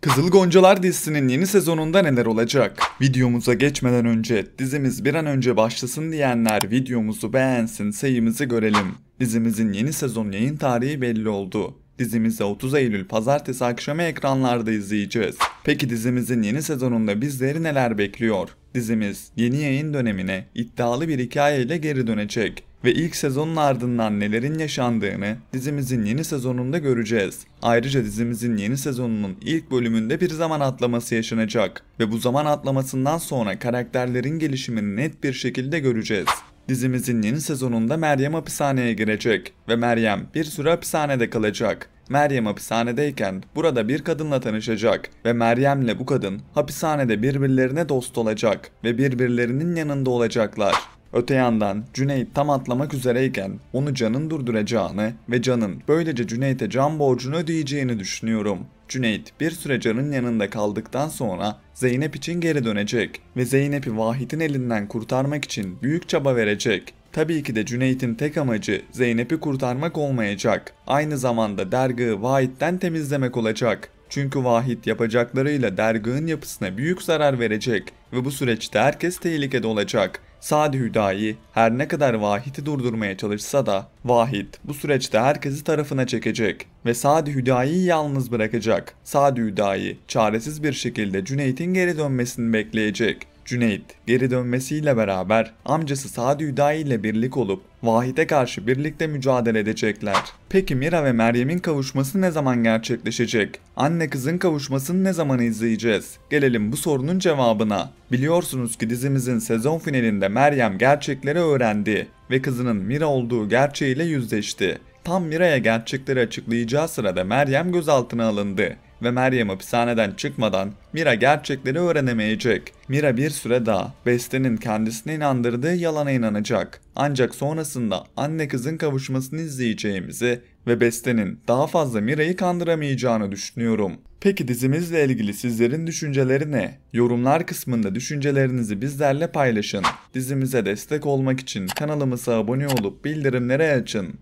Kızıl Goncalar dizisinin yeni sezonunda neler olacak? Videomuza geçmeden önce dizimiz bir an önce başlasın diyenler videomuzu beğensin sayımızı görelim. Dizimizin yeni sezon yayın tarihi belli oldu. Dizimizi 30 Eylül pazartesi akşamı ekranlarda izleyeceğiz. Peki dizimizin yeni sezonunda bizleri neler bekliyor? Dizimiz yeni yayın dönemine iddialı bir hikayeyle geri dönecek ve ilk sezonun ardından nelerin yaşandığını dizimizin yeni sezonunda göreceğiz. Ayrıca dizimizin yeni sezonunun ilk bölümünde bir zaman atlaması yaşanacak ve bu zaman atlamasından sonra karakterlerin gelişimini net bir şekilde göreceğiz. Dizimizin yeni sezonunda Meryem hapishaneye girecek ve Meryem bir süre hapishanede kalacak. Meryem hapishanedeyken burada bir kadınla tanışacak ve Meryem'le bu kadın hapishanede birbirlerine dost olacak ve birbirlerinin yanında olacaklar. Öte yandan Cüneyt tam atlamak üzereyken onu Can'ın durduracağını ve Can'ın böylece Cüneyt'e can borcunu ödeyeceğini düşünüyorum. Cüneyt bir süre Can'ın yanında kaldıktan sonra Zeynep için geri dönecek ve Zeynep'i Vahit'in elinden kurtarmak için büyük çaba verecek. Tabii ki de Cüneyt'in tek amacı Zeynep'i kurtarmak olmayacak. Aynı zamanda dergığı Vahit'ten temizlemek olacak. Çünkü Vahit yapacaklarıyla dergığın yapısına büyük zarar verecek ve bu süreçte herkes tehlikede olacak. Sadi Hüdayi her ne kadar Vahit'i durdurmaya çalışsa da Vahit bu süreçte herkesi tarafına çekecek ve Sadi Hüdayi'yi yalnız bırakacak. Sadi Hüdayi çaresiz bir şekilde Cüneyt'in geri dönmesini bekleyecek. Cüneyt geri dönmesiyle beraber amcası Sadi Hüdayi ile birlik olup Vahid'e karşı birlikte mücadele edecekler. Peki Mira ve Meryem'in kavuşması ne zaman gerçekleşecek? Anne kızın kavuşmasını ne zaman izleyeceğiz? Gelelim bu sorunun cevabına. Biliyorsunuz ki dizimizin sezon finalinde Meryem gerçekleri öğrendi ve kızının Mira olduğu gerçeğiyle yüzleşti. Tam Mira'ya gerçekleri açıklayacağı sırada Meryem gözaltına alındı ve Meryem hapishaneden çıkmadan Mira gerçekleri öğrenemeyecek. Mira bir süre daha Beste'nin kendisine inandırdığı yalana inanacak. Ancak sonrasında anne kızın kavuşmasını izleyeceğimizi ve Beste'nin daha fazla Mira'yı kandıramayacağını düşünüyorum. Peki dizimizle ilgili sizlerin düşünceleri ne? Yorumlar kısmında düşüncelerinizi bizlerle paylaşın. Dizimize destek olmak için kanalımıza abone olup bildirimleri açın.